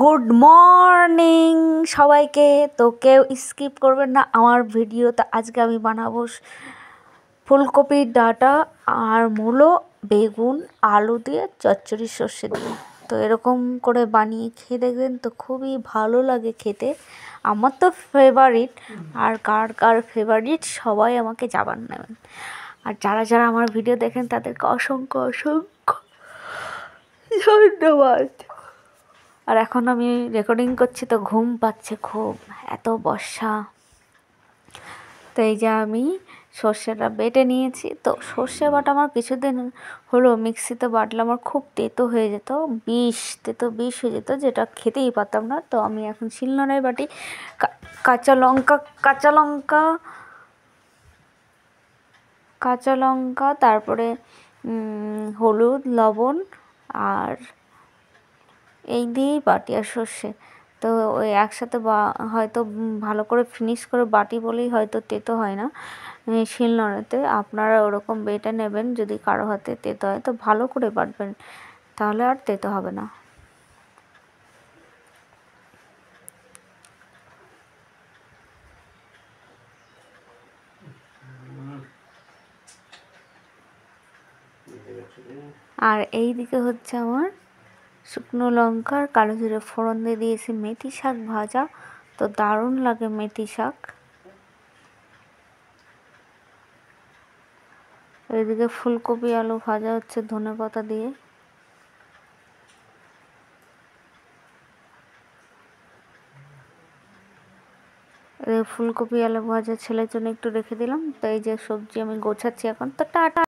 good morning সবাইকে তো কেউ স্কিপ করবেন না আমার ভিডিও তো আজকে আমি বানাবো ফুলকপির ডাটা আর মূলো বেগুন আলু দিয়ে চচ্চড়ি সর্ষে দিয়ে তো এরকম করে বানিয়ে খেয়ে দেখবেন তো খুবই ভালো লাগে খেতে আমার তো ফেভারিট আর কার কার ফেভারিট সবাই আমাকে জাবান নেবেন আর যারা যারা আমার ভিডিও দেখেন তাদেরকে অসংখ্য অসংখ্য ধন্যবাদ আর এখন আমি রেকর্ডিং করছি তো ঘুম পাচ্ছে খুব এত বর্ষা তো এই যে আমি সর্ষেটা বেটে নিয়েছি তো সর্ষে বাটা আমার কিছুদিন হলো মিক্সিতে বাটলে আমার খুব তেতো হয়ে যেত বিষ তেতো বিষ হয়ে যেত যেটা খেতেই পারতাম না তো আমি এখন শিলনোড়ায় বাটি কাঁচা লঙ্কা কাঁচা লঙ্কা কাঁচা লঙ্কা তারপরে হলুদ লবণ আর এই দিয়েই বাটি আর সর্ষে তো ওই একসাথে বা হয়তো ভালো করে ফিনিশ করে বাটি বলেই হয়তো তেতো হয় না নড়াতে আপনারা ওরকম বেটা নেবেন যদি কারো হাতে তেতো হয় তো ভালো করে বাটবেন তাহলে আর তেতো হবে না আর এই দিকে হচ্ছে আমার শুকনো লঙ্কা আর কালো জিরে ফোড়ন দিয়ে দিয়েছি মেথি শাক ভাজা তো দারুণ লাগে মেথি শাক এদিকে ফুলকপি আলু ভাজা হচ্ছে ধনে পাতা দিয়ে ফুলকপি আলু ভাজা ছেলের জন্য একটু রেখে দিলাম তো এই যে সবজি আমি গোছাচ্ছি এখন তো টাটা